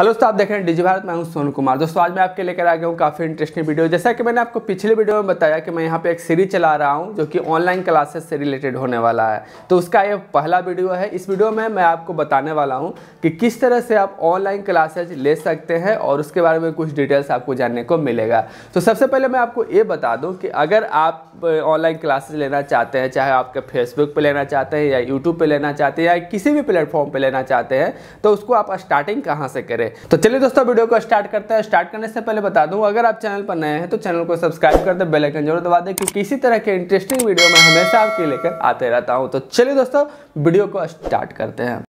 hello दोस्तों आप देख रहे हैं डिजी भारत मैं हूं सोनू कुमार दोस्तों आज मैं आपके लेकर आ गया हूं काफ़ी इंटरेस्टिंग वीडियो जैसा कि मैंने आपको पिछले वीडियो में बताया कि मैं यहां पे एक सीरीज चला रहा हूं जो कि ऑनलाइन क्लासेस से रिलेटेड होने वाला है तो उसका ये पहला वीडियो है इस वीडियो में मैं आपको बताने वाला हूँ कि किस तरह से आप ऑनलाइन क्लासेज ले सकते हैं और उसके बारे में कुछ डिटेल्स आपको जानने को मिलेगा तो सबसे पहले मैं आपको ये बता दूँ कि अगर आप ऑनलाइन क्लासेज लेना चाहते हैं चाहे आपके फेसबुक पर लेना चाहते हैं या यूट्यूब पर लेना चाहते हैं या किसी भी प्लेटफॉर्म पर लेना चाहते हैं तो उसको आप स्टार्टिंग कहाँ से करें तो चलिए दोस्तों वीडियो को स्टार्ट करते हैं स्टार्ट करने से पहले बता दूं अगर आप चैनल पर नए हैं तो चैनल को सब्सक्राइब कर दे बेलाइकन जरूर दबा दें क्योंकि इसी तरह के इंटरेस्टिंग वीडियो में हमेशा आपके लेकर आते रहता हूँ तो चलिए दोस्तों वीडियो को स्टार्ट करते हैं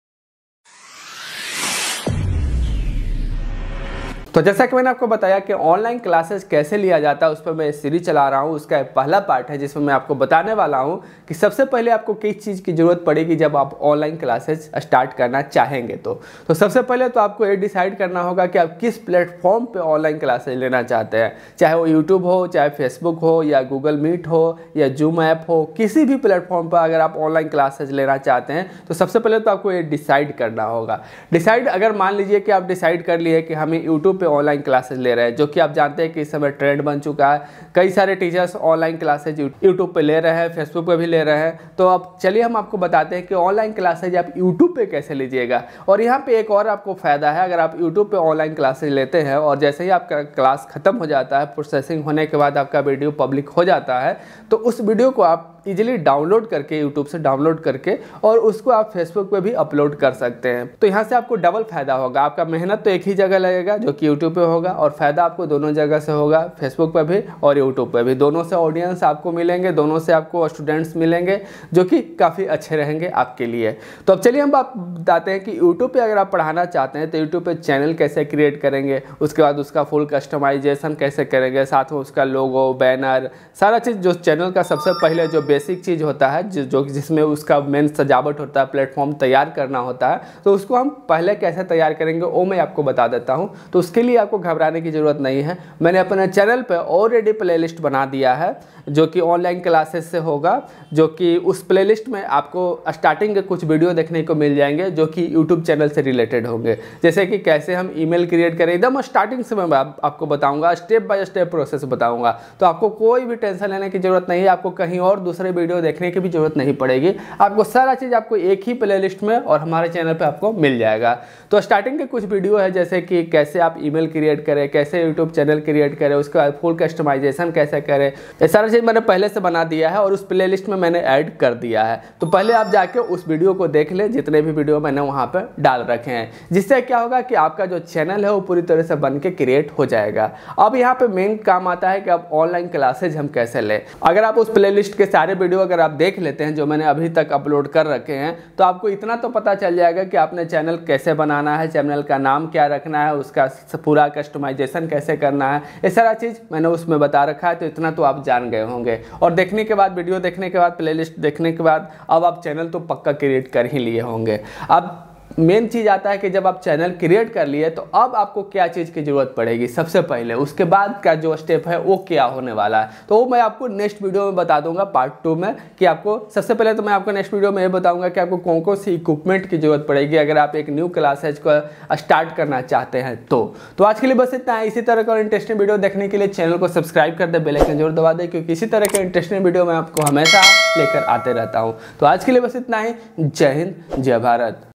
तो जैसा कि मैंने आपको बताया कि ऑनलाइन क्लासेस कैसे लिया जाता है उस पर मैं सीरीज चला रहा हूँ उसका पहला पार्ट है जिसमें मैं आपको बताने वाला हूँ कि सबसे पहले आपको किस चीज़ की ज़रूरत पड़ेगी जब आप ऑनलाइन क्लासेस स्टार्ट करना चाहेंगे तो तो सबसे पहले तो आपको ये डिसाइड करना होगा कि आप किस प्लेटफॉर्म पर ऑनलाइन क्लासेज लेना चाहते हैं चाहे वो यूट्यूब हो चाहे फेसबुक हो या गूगल मीट हो या जूम ऐप हो किसी भी प्लेटफॉर्म पर अगर आप ऑनलाइन क्लासेज लेना चाहते हैं तो सबसे पहले तो आपको ये डिसाइड करना होगा डिसाइड अगर मान लीजिए कि आप डिसाइड कर लिए कि हमें यूट्यूब पे ऑनलाइन क्लासेस ले रहे हैं जो कि आप जानते हैं कि इस समय ट्रेंड बन चुका है कई सारे टीचर्स ऑनलाइन क्लासेज यूट्यूब पे ले रहे हैं फेसबुक पे भी ले रहे हैं तो अब चलिए हम आपको बताते हैं कि ऑनलाइन क्लासेज आप यूट्यूब पे कैसे लीजिएगा और यहाँ पे एक और आपको फ़ायदा है अगर आप यूट्यूब पे ऑनलाइन क्लासेज लेते हैं और जैसे ही आपका क्लास खत्म हो जाता है प्रोसेसिंग होने के बाद आपका वीडियो पब्लिक हो जाता है तो उस वीडियो को आप इजीली डाउनलोड करके यूट्यूब से डाउनलोड करके और उसको आप फेसबुक पे भी अपलोड कर सकते हैं तो यहाँ से आपको डबल फायदा होगा आपका मेहनत तो एक ही जगह लगेगा जो कि यूट्यूब पे होगा और फायदा आपको दोनों जगह से होगा फेसबुक पर भी और यूट्यूब पर भी दोनों से ऑडियंस आपको मिलेंगे दोनों से आपको स्टूडेंट्स मिलेंगे जो कि काफ़ी अच्छे रहेंगे आपके लिए तो अब चलिए हम आप बताते हैं कि यूट्यूब पर अगर आप पढ़ाना चाहते हैं तो यूट्यूब पर चैनल कैसे क्रिएट करेंगे उसके बाद उसका फुल कस्टमाइजेशन कैसे करेंगे साथ में उसका लोगो बैनर सारा चीज़ जो चैनल का सबसे पहले जो बेसिक चीज़ होता है जो जिसमें उसका मेन सजावट होता है प्लेटफॉर्म तैयार करना होता है तो उसको हम पहले कैसे तैयार करेंगे वो मैं आपको बता देता हूँ तो उसके लिए आपको घबराने की ज़रूरत नहीं है मैंने अपने चैनल पर ऑलरेडी प्ले बना दिया है जो कि ऑनलाइन क्लासेस से होगा जो कि उस प्ले में आपको स्टार्टिंग के कुछ वीडियो देखने को मिल जाएंगे जो कि यूट्यूब चैनल से रिलेटेड होंगे जैसे कि कैसे हम ई क्रिएट करें एकदम स्टार्टिंग से मैं आपको बताऊंगा स्टेप बाय स्टेप प्रोसेस बताऊंगा तो आपको कोई भी टेंशन लेने की ज़रूरत नहीं है आपको कहीं और दूसरे दूसरे वीडियो देखने की भी ज़रूरत नहीं पड़ेगी आपको सारा चीज़ आपको एक ही प्ले में और हमारे चैनल पर आपको मिल जाएगा तो स्टार्टिंग के कुछ वीडियो है जैसे कि कैसे आप ईमेल क्रिएट करें कैसे यूट्यूब चैनल क्रिएट करें उसके बाद फुल कस्टमाइजेशन कैसे करें ये सारा चीज़ मैंने पहले से बना दिया है और उस प्ले में मैंने ऐड कर दिया है तो पहले आप जाके उस वीडियो को देख लें जितने भी वीडियो मैंने वहाँ पर डाल रखे हैं जिससे क्या होगा कि आपका जो चैनल है वो पूरी तरह से बन के क्रिएट हो जाएगा अब यहाँ पर मेन काम आता है कि आप ऑनलाइन क्लासेज हम कैसे लें अगर आप उस प्ले के सारे सारे वीडियो अगर आप देख लेते हैं जो मैंने अभी तक अपलोड कर रखे हैं तो आपको इतना तो पता चल जाएगा कि आपने चैनल कैसे बनाना है चैनल का नाम क्या रखना है उसका पूरा कस्टमाइजेशन कैसे करना है ये सारा चीज़ मैंने उसमें बता रखा है तो इतना तो आप जान गए होंगे और देखने के बाद वीडियो देखने के बाद प्लेलिस्ट देखने के बाद अब आप चैनल तो पक्का क्रिएट कर ही लिए होंगे अब मेन चीज़ आता है कि जब आप चैनल क्रिएट कर लिए तो अब आपको क्या चीज़ की ज़रूरत पड़ेगी सबसे पहले उसके बाद का जो स्टेप है वो क्या होने वाला है तो वो मैं आपको नेक्स्ट वीडियो में बता दूंगा पार्ट टू में कि आपको सबसे पहले तो मैं आपको नेक्स्ट वीडियो में ये बताऊंगा कि आपको कौन कौन सी इक्विपमेंट की ज़रूरत पड़ेगी अगर आप एक न्यू क्लासेज को स्टार्ट करना चाहते हैं तो, तो आज के लिए बस इतना है इसी तरह का इंटरेस्टिंग वीडियो देखने के लिए चैनल को सब्सक्राइब कर दे बेलाइकन जरूर दबा दें क्योंकि इसी तरह के इंटरेस्टिंग वीडियो मैं आपको हमेशा लेकर आते रहता हूँ तो आज के लिए बस इतना ही जय हिंद जय भारत